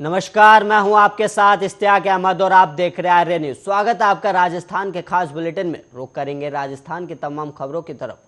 नमस्कार मैं हूं आपके साथ इश्तियाक अहमद और आप देख रहे हैं आर्य न्यूज स्वागत है आपका राजस्थान के खास बुलेटिन में रुक करेंगे राजस्थान के तमाम खबरों की तरफ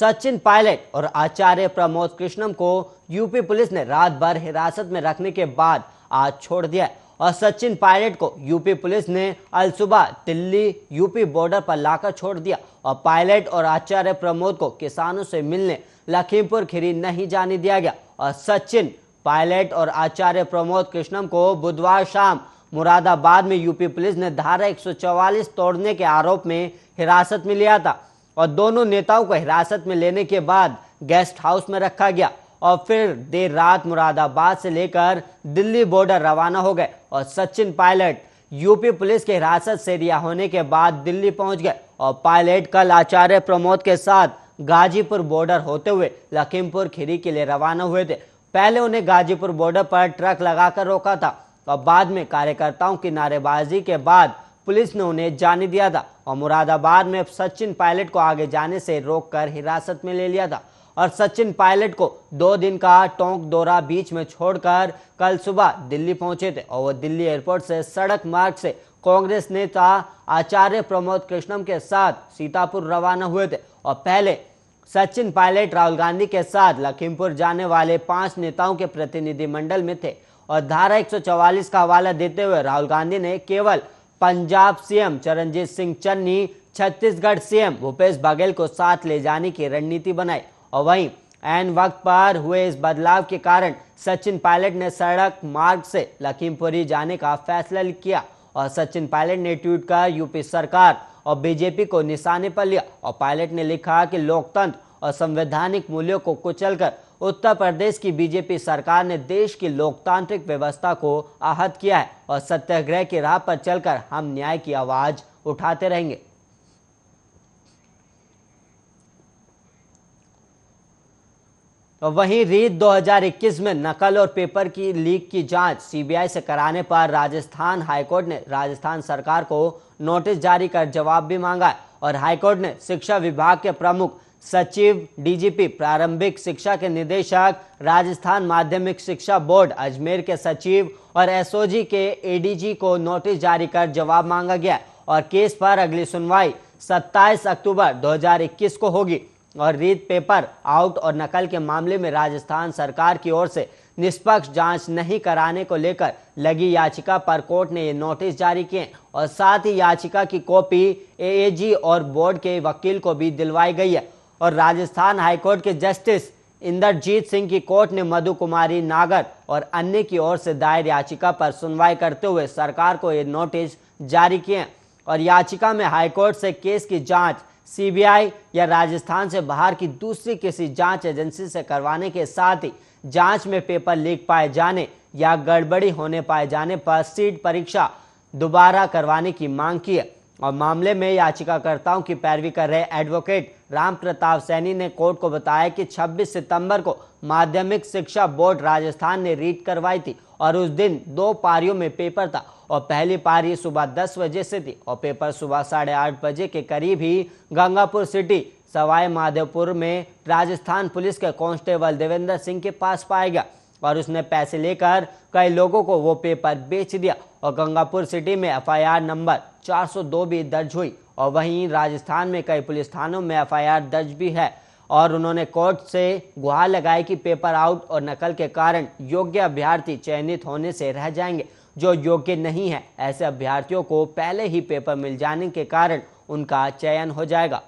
सचिन पायलट और आचार्य प्रमोद कृष्णम को यूपी पुलिस ने रात भर हिरासत में रखने के बाद आज छोड़ दिया और सचिन पायलट को यूपी पुलिस ने अल सुबह दिल्ली यूपी बॉर्डर पर लाकर छोड़ दिया और पायलट और आचार्य प्रमोद को किसानों से मिलने लखीमपुर खीरी नहीं जाने दिया गया और सचिन पायलट और आचार्य प्रमोद कृष्णम को बुधवार शाम मुरादाबाद में यूपी पुलिस ने धारा 144 तोड़ने के आरोप में हिरासत में लिया था और दोनों नेताओं को हिरासत में लेने के बाद गेस्ट हाउस में रखा गया और फिर देर रात मुरादाबाद से लेकर दिल्ली बॉर्डर रवाना हो गए और सचिन पायलट यूपी पुलिस के हिरासत से रिहा होने के बाद दिल्ली पहुंच गए और पायलट कल आचार्य प्रमोद के साथ गाजीपुर बॉर्डर होते हुए लखीमपुर खीरी के लिए रवाना हुए थे पहले उन्हें गाजीपुर बॉर्डर पर ट्रक लगाकर रोका था और तो बाद में कार्यकर्ताओं की नारेबाजी के बाद पुलिस ने उन्हें जाने दिया था और मुरादाबाद में सचिन पायलट को आगे जाने से रोककर हिरासत में ले लिया था और सचिन पायलट को दो दिन का टोंक दौरा बीच में छोड़कर कल सुबह दिल्ली पहुंचे थे और वो दिल्ली एयरपोर्ट से सड़क मार्ग से कांग्रेस नेता आचार्य प्रमोद कृष्णम के साथ सीतापुर रवाना हुए थे और पहले सचिन पायलट राहुल गांधी के साथ लखीमपुर जाने वाले पांच नेताओं के प्रतिनिधिमंडल में थे और धारा 144 का हवाला देते हुए राहुल गांधी ने केवल पंजाब सीएम चरणजीत सिंह चन्नी छत्तीसगढ़ सीएम भूपेश बघेल को साथ ले जाने की रणनीति बनाई और वहीं एन वक्त पर हुए इस बदलाव के कारण सचिन पायलट ने सड़क मार्ग से लखीमपुरी जाने का फैसला किया और सचिन पायलट ने ट्वीट कर यूपी सरकार और बीजेपी को निशाने पर लिया और पायलट ने लिखा कि लोकतंत्र और संवैधानिक मूल्यों को कुचलकर उत्तर प्रदेश की बीजेपी सरकार ने देश की लोकतांत्रिक व्यवस्था को आहत किया है और सत्याग्रह की राह पर चलकर हम न्याय की आवाज उठाते रहेंगे तो वहीं रीत 2021 में नकल और पेपर की लीक की जांच सीबीआई से कराने पर राजस्थान हाईकोर्ट ने राजस्थान सरकार को नोटिस जारी कर जवाब भी मांगा और हाईकोर्ट ने शिक्षा विभाग के प्रमुख सचिव डीजीपी प्रारंभिक शिक्षा के निदेशक राजस्थान माध्यमिक शिक्षा बोर्ड अजमेर के सचिव और एसओजी के एडीजी को नोटिस जारी कर जवाब मांगा गया और केस पर अगली सुनवाई 27 अक्टूबर 2021 को होगी और रीत पेपर आउट और नकल के मामले में राजस्थान सरकार की ओर से निष्पक्ष जांच नहीं कराने को लेकर लगी याचिका पर कोर्ट ने ये नोटिस जारी किए और साथ ही याचिका की कॉपी एएजी और बोर्ड के वकील को भी दिलवाई गई है और राजस्थान हाईकोर्ट के जस्टिस इंदरजीत सिंह की कोर्ट ने मधु कुमारी नागर और अन्य की ओर से दायर याचिका पर सुनवाई करते हुए सरकार को ये नोटिस जारी किए और याचिका में हाईकोर्ट से केस की जांच सीबीआई या राजस्थान से बाहर की दूसरी किसी जांच एजेंसी से करवाने के साथ ही जांच में पेपर लीक पाए जाने या गड़बड़ी होने पाए जाने पर सीट परीक्षा दोबारा करवाने की मांग की है और मामले में याचिकाकर्ताओं की पैरवी कर रहे एडवोकेट राम प्रताप सैनी ने कोर्ट को बताया कि 26 सितंबर को माध्यमिक शिक्षा बोर्ड राजस्थान ने रीट करवाई थी और उस दिन दो पारियों में पेपर था और पहली पारी सुबह 10 बजे से थी और पेपर सुबह साढ़े आठ बजे के करीब ही गंगापुर सिटी सवाई माधोपुर में राजस्थान पुलिस के कांस्टेबल देवेंद्र सिंह के पास पाया गया और उसने पैसे लेकर कई लोगों को वो पेपर बेच दिया और गंगापुर सिटी में एफआईआर नंबर 402 भी दर्ज हुई और वहीं राजस्थान में कई पुलिस थानों में एफआईआर दर्ज भी है और उन्होंने कोर्ट से गुहार लगाई कि पेपर आउट और नकल के कारण योग्य अभ्यर्थी चयनित होने से रह जाएंगे जो योग्य नहीं है ऐसे अभ्यर्थियों को पहले ही पेपर मिल जाने के कारण उनका चयन हो जाएगा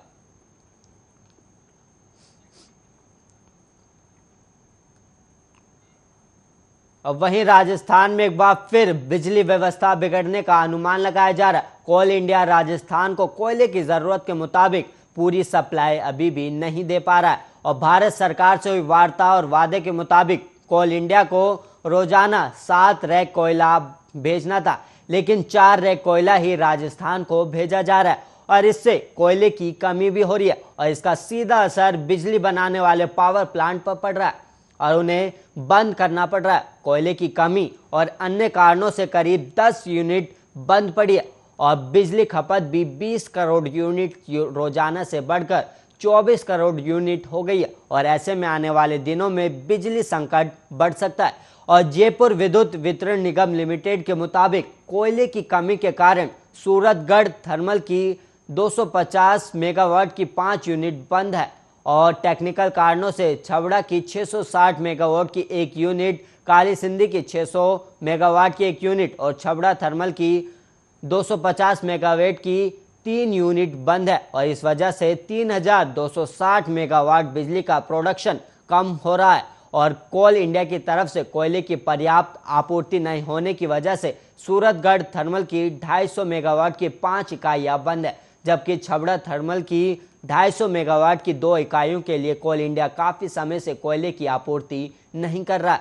और वहीं राजस्थान में एक बार फिर बिजली व्यवस्था बिगड़ने का अनुमान लगाया जा रहा है कोल इंडिया राजस्थान को कोयले की ज़रूरत के मुताबिक पूरी सप्लाई अभी भी नहीं दे पा रहा है और भारत सरकार से हुई वार्ता और वादे के मुताबिक कोल इंडिया को रोजाना सात रैक कोयला भेजना था लेकिन चार रैक कोयला ही राजस्थान को भेजा जा रहा है और इससे कोयले की कमी भी हो रही है और इसका सीधा असर बिजली बनाने वाले पावर प्लांट पर पड़ रहा है और उन्हें बंद करना पड़ रहा है कोयले की कमी और अन्य कारणों से करीब 10 यूनिट बंद पड़ी है और बिजली खपत भी 20 करोड़ यूनिट रोजाना से बढ़कर 24 करोड़ यूनिट हो गई है और ऐसे में आने वाले दिनों में बिजली संकट बढ़ सकता है और जयपुर विद्युत वितरण निगम लिमिटेड के मुताबिक कोयले की कमी के कारण सूरतगढ़ थर्मल की 250 मेगावाट की पाँच यूनिट बंद है और टेक्निकल कारणों से छबड़ा की 660 मेगावाट की एक यूनिट काली सिंधी की 600 मेगावाट की एक यूनिट और छबड़ा थर्मल की 250 मेगावाट की तीन यूनिट बंद है और इस वजह से 3260 मेगावाट बिजली का प्रोडक्शन कम हो रहा है और कोल इंडिया की तरफ से कोयले की पर्याप्त आपूर्ति नहीं होने की वजह से सूरतगढ़ थर्मल की 250 मेगावाट की पाँच इकाइयाँ बंद है जबकि छबड़ा थर्मल की 250 मेगावाट की दो इकाइयों के लिए कोल इंडिया काफ़ी समय से कोयले की आपूर्ति नहीं कर रहा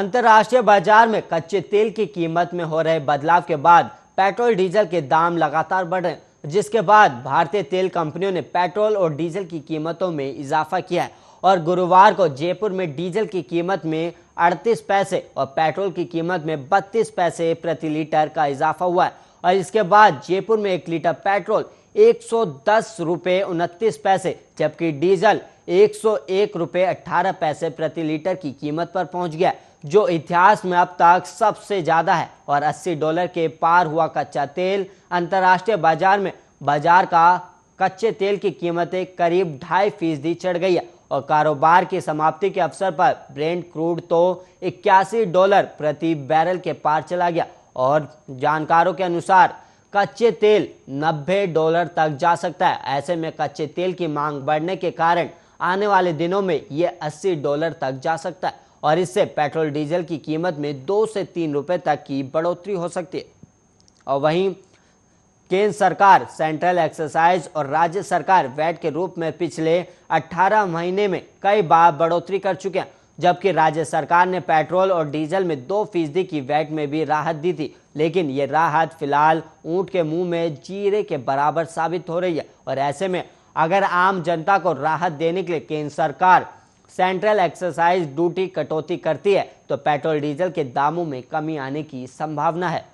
अंतर्राष्ट्रीय बाजार में कच्चे तेल की कीमत में हो रहे बदलाव के बाद पेट्रोल डीजल के दाम लगातार बढ़े जिसके बाद भारतीय तेल कंपनियों ने पेट्रोल और डीजल की कीमतों में इजाफा किया और गुरुवार को जयपुर में डीजल की कीमत में अड़तीस पैसे और पेट्रोल की कीमत में बत्तीस पैसे प्रति लीटर का इजाफा हुआ है और इसके बाद जयपुर में एक लीटर पेट्रोल एक सौ दस रुपये उनतीस पैसे जबकि डीजल एक सौ एक रुपए अठारह पैसे प्रति लीटर की कीमत पर पहुंच गया जो इतिहास में अब तक सबसे ज़्यादा है और 80 डॉलर के पार हुआ कच्चा तेल अंतर्राष्ट्रीय बाजार में बाजार का कच्चे तेल की कीमतें करीब ढाई फीसदी चढ़ गई है और कारोबार की समाप्ति के अवसर पर ब्रेंड क्रूड तो इक्यासी डॉलर प्रति बैरल के पार चला गया और जानकारों के अनुसार कच्चे तेल 90 डॉलर तक जा सकता है ऐसे में कच्चे तेल की मांग बढ़ने के कारण आने वाले दिनों में ये 80 डॉलर तक जा सकता है और इससे पेट्रोल डीजल की कीमत में दो से तीन रुपए तक की बढ़ोतरी हो सकती है और वहीं केंद्र सरकार सेंट्रल एक्सरसाइज और राज्य सरकार वैट के रूप में पिछले 18 महीने में कई बार बढ़ोतरी कर चुके हैं जबकि राज्य सरकार ने पेट्रोल और डीजल में दो फीसदी की वैट में भी राहत दी थी लेकिन ये राहत फिलहाल ऊंट के मुंह में जीरे के बराबर साबित हो रही है और ऐसे में अगर आम जनता को राहत देने के लिए केंद्र सरकार सेंट्रल एक्सरसाइज ड्यूटी कटौती करती है तो पेट्रोल डीजल के दामों में कमी आने की संभावना है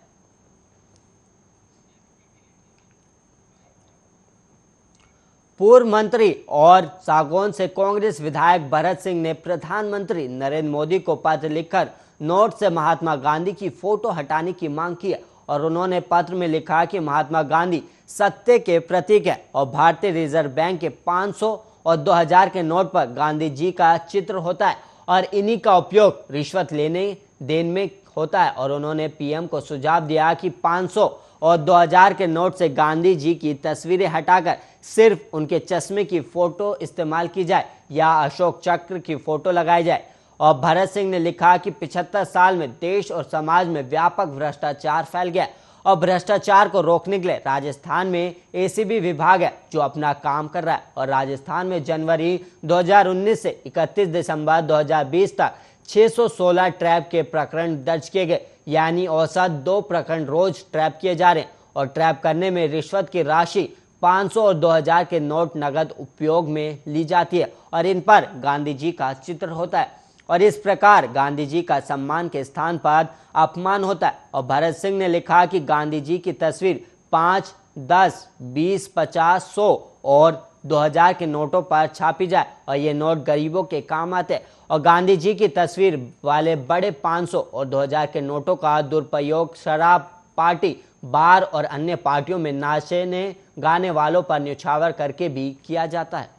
पूर्व मंत्री और सागौन से कांग्रेस विधायक भरत सिंह ने प्रधानमंत्री नरेंद्र मोदी को पत्र लिखकर नोट से महात्मा गांधी की फोटो हटाने की मांग की और उन्होंने पत्र में लिखा कि महात्मा गांधी सत्य के प्रतीक है और भारतीय रिजर्व बैंक के 500 और 2000 के नोट पर गांधी जी का चित्र होता है और इन्हीं का उपयोग रिश्वत लेने देने में होता है और उन्होंने पीएम को सुझाव दिया कि 500 और 2000 के नोट से गांधी जी की तस्वीरें हटाकर सिर्फ उनके चश्मे की फ़ोटो इस्तेमाल की जाए या अशोक चक्र की फ़ोटो लगाई जाए और भरत सिंह ने लिखा कि 75 साल में देश और समाज में व्यापक भ्रष्टाचार फैल गया और भ्रष्टाचार को रोकने के लिए राजस्थान में एसीबी विभाग है जो अपना काम कर रहा है और राजस्थान में जनवरी 2019 से 31 दिसंबर 2020 तक 616 ट्रैप के प्रकरण दर्ज किए गए यानी औसत दो प्रकरण रोज ट्रैप किए जा रहे हैं और ट्रैप करने में रिश्वत की राशि 500 और 2000 के नोट नगद उपयोग में ली जाती है और इन पर गांधी जी का चित्र होता है और इस प्रकार गांधी जी का सम्मान के स्थान पर अपमान होता है और भरत सिंह ने लिखा कि गांधी जी की तस्वीर पाँच दस बीस पचास सौ और 2000 के नोटों पर छापी जाए और ये नोट गरीबों के काम आते और गांधी जी की तस्वीर वाले बड़े 500 और 2000 के नोटों का दुरुपयोग शराब पार्टी बार और अन्य पार्टियों में नाचने गाने वालों पर न्यौछावर करके भी किया जाता है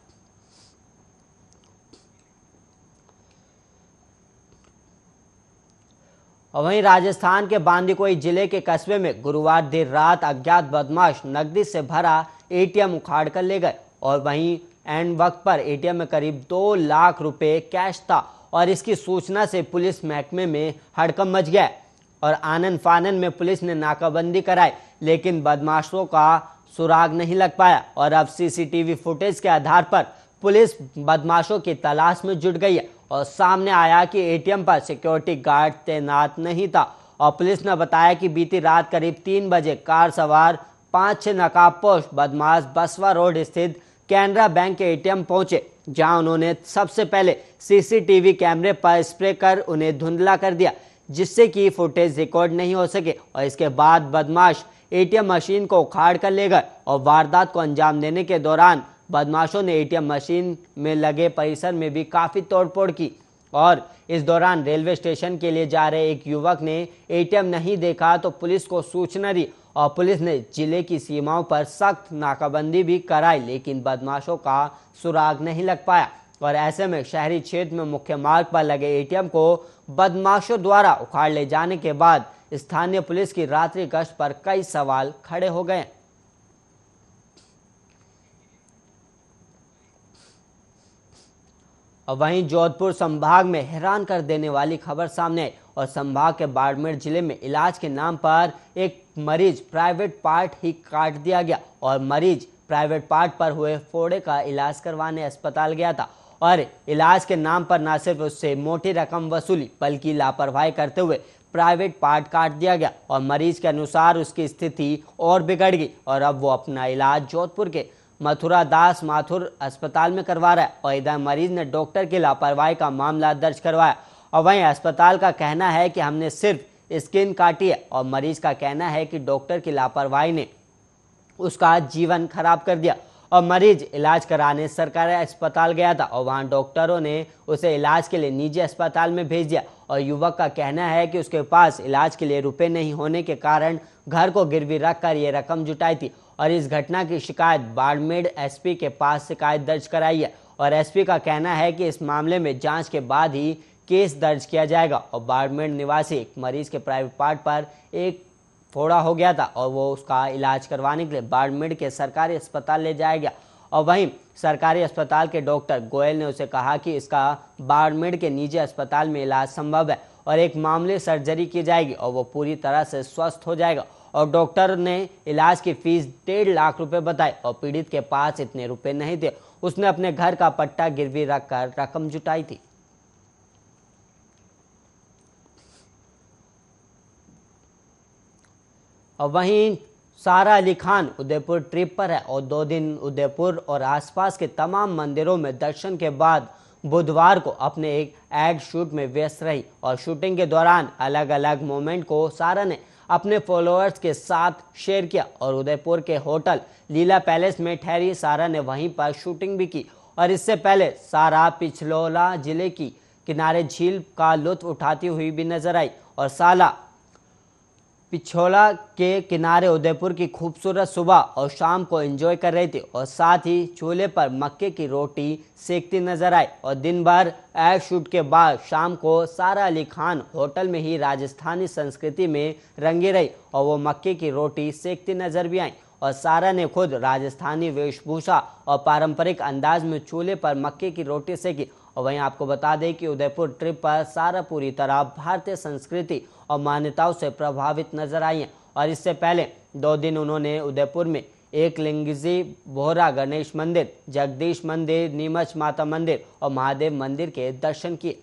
और वहीं राजस्थान के बांदीकोई जिले के कस्बे में गुरुवार देर रात अज्ञात बदमाश नकदी से भरा एटीएम उखाड़ कर ले गए और वहीं एंड वक्त पर एटीएम में करीब दो लाख रुपए कैश था और इसकी सूचना से पुलिस महकमे में हड़कम मच गया और आनंद फानन में पुलिस ने नाकाबंदी कराई लेकिन बदमाशों का सुराग नहीं लग पाया और अब सीसीटीवी फुटेज के आधार पर पुलिस बदमाशों की तलाश में जुट गई है और सामने आया कि एटीएम पर सिक्योरिटी गार्ड तैनात नहीं था और पुलिस ने बताया कि बीती रात करीब तीन बजे कार सवार पांच छह नकाबपोश बदमाश बसवा रोड स्थित कैनरा बैंक के एटीएम पहुंचे जहां उन्होंने सबसे पहले सीसीटीवी कैमरे पर स्प्रे कर उन्हें धुंधला कर दिया जिससे कि फुटेज रिकॉर्ड नहीं हो सके और इसके बाद बदमाश एटीएम मशीन को उखाड़ कर ले गए और वारदात को अंजाम देने के दौरान बदमाशों ने एटीएम मशीन में लगे परिसर में भी काफ़ी तोड़फोड़ की और इस दौरान रेलवे स्टेशन के लिए जा रहे एक युवक ने एटीएम नहीं देखा तो पुलिस को सूचना दी और पुलिस ने जिले की सीमाओं पर सख्त नाकाबंदी भी कराई लेकिन बदमाशों का सुराग नहीं लग पाया और ऐसे में शहरी क्षेत्र में मुख्य मार्ग पर लगे एटीएम को बदमाशों द्वारा उखाड़ ले जाने के बाद स्थानीय पुलिस की रात्रि गश्त पर कई सवाल खड़े हो गए वहीं जोधपुर संभाग में हैरान कर देने वाली खबर सामने और संभाग के बाड़मेर जिले में इलाज के नाम पर एक मरीज प्राइवेट पार्ट ही काट दिया गया और मरीज प्राइवेट पार्ट पर हुए फोड़े का इलाज करवाने अस्पताल गया था और इलाज के नाम पर न सिर्फ उससे मोटी रकम वसूली बल्कि लापरवाही करते हुए प्राइवेट पार्ट काट दिया गया और मरीज के अनुसार उसकी स्थिति और बिगड़ गई और अब वो अपना इलाज जोधपुर के मथुरा दास माथुर अस्पताल में करवा रहा है और इधर मरीज ने डॉक्टर की लापरवाही का मामला दर्ज करवाया और वहीं अस्पताल का कहना है कि हमने सिर्फ स्किन काटी है और मरीज का कहना है कि डॉक्टर की लापरवाही ने उसका जीवन खराब कर दिया और मरीज इलाज कराने सरकारी अस्पताल गया था और वहां डॉक्टरों ने उसे इलाज के लिए निजी अस्पताल में भेज दिया और युवक का कहना है कि उसके पास इलाज के लिए रुपए नहीं होने के कारण घर को गिरवी रखकर ये रकम जुटाई थी और इस घटना की शिकायत बाड़मेर एसपी के पास शिकायत दर्ज कराई है और एसपी का कहना है कि इस मामले में जांच के बाद ही केस दर्ज किया जाएगा और बाड़मेर निवासी एक मरीज के प्राइवेट पार्ट पर एक फोड़ा हो गया था और वो उसका इलाज करवाने के लिए बाड़मेर के सरकारी अस्पताल ले जाया गया और वहीं सरकारी अस्पताल के डॉक्टर गोयल ने उसे कहा कि इसका बाड़मेर के निजी अस्पताल में इलाज संभव है और एक मामले सर्जरी की जाएगी और वो पूरी तरह से स्वस्थ हो जाएगा और डॉक्टर ने इलाज की फीस डेढ़ लाख रुपए बताई और पीड़ित के पास इतने रुपए नहीं थे उसने अपने घर का पट्टा गिरवी रखकर रकम जुटाई थी और वहीं सारा अली खान उदयपुर ट्रिप पर है और दो दिन उदयपुर और आसपास के तमाम मंदिरों में दर्शन के बाद बुधवार को अपने एक एड शूट में व्यस्त रही और शूटिंग के दौरान अलग अलग मोमेंट को सारा ने अपने फॉलोअर्स के साथ शेयर किया और उदयपुर के होटल लीला पैलेस में ठहरी सारा ने वहीं पर शूटिंग भी की और इससे पहले सारा पिछलोला जिले की किनारे झील का लुत्फ उठाती हुई भी नजर आई और साला पिछोला के किनारे उदयपुर की खूबसूरत सुबह और शाम को एंजॉय कर रही थी और साथ ही चूल्हे पर मक्के की रोटी सेकती नजर आई और दिन भर एड शूट के बाद शाम को सारा अली खान होटल में ही राजस्थानी संस्कृति में रंगी रही और वो मक्के की रोटी सेकती नजर भी आई और सारा ने खुद राजस्थानी वेशभूषा और पारंपरिक अंदाज में चूल्हे पर मक्के की रोटी सेकी और वहीं आपको बता दें कि उदयपुर ट्रिप पर सारा पूरी तरह भारतीय संस्कृति और मान्यताओं से प्रभावित नजर आई हैं और इससे पहले दो दिन उन्होंने उदयपुर में एक लिंगजी बोहरा गणेश मंदिर जगदीश मंदिर नीमच माता मंदिर और महादेव मंदिर के दर्शन किए